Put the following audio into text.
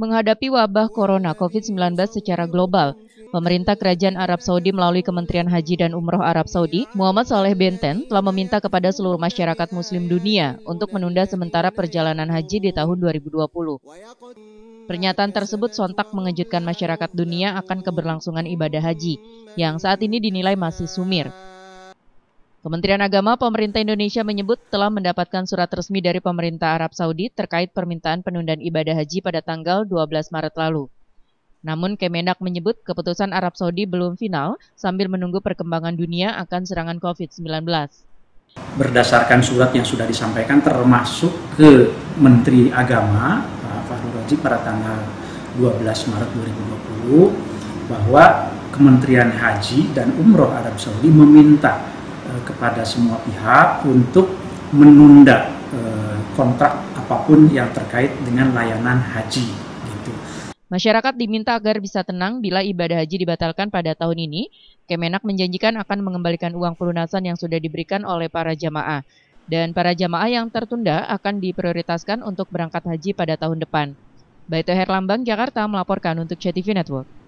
Menghadapi wabah corona COVID-19 secara global, pemerintah Kerajaan Arab Saudi melalui Kementerian Haji dan Umroh Arab Saudi, Muhammad Saleh Benten, telah meminta kepada seluruh masyarakat muslim dunia untuk menunda sementara perjalanan haji di tahun 2020. Pernyataan tersebut sontak mengejutkan masyarakat dunia akan keberlangsungan ibadah haji, yang saat ini dinilai masih sumir. Kementerian Agama Pemerintah Indonesia menyebut telah mendapatkan surat resmi dari pemerintah Arab Saudi terkait permintaan penundaan ibadah haji pada tanggal 12 Maret lalu. Namun Kemenak menyebut keputusan Arab Saudi belum final sambil menunggu perkembangan dunia akan serangan COVID-19. Berdasarkan surat yang sudah disampaikan termasuk ke Menteri Agama Pak Fahru Raji pada tanggal 12 Maret 2020 bahwa Kementerian Haji dan Umroh Arab Saudi meminta Eh, kepada semua pihak untuk menunda eh, kontrak apapun yang terkait dengan layanan haji. Gitu. Masyarakat diminta agar bisa tenang bila ibadah haji dibatalkan pada tahun ini. Kemenak menjanjikan akan mengembalikan uang pelunasan yang sudah diberikan oleh para jamaah. Dan para jamaah yang tertunda akan diprioritaskan untuk berangkat haji pada tahun depan. Baito Herlambang, Jakarta melaporkan untuk CTV Network.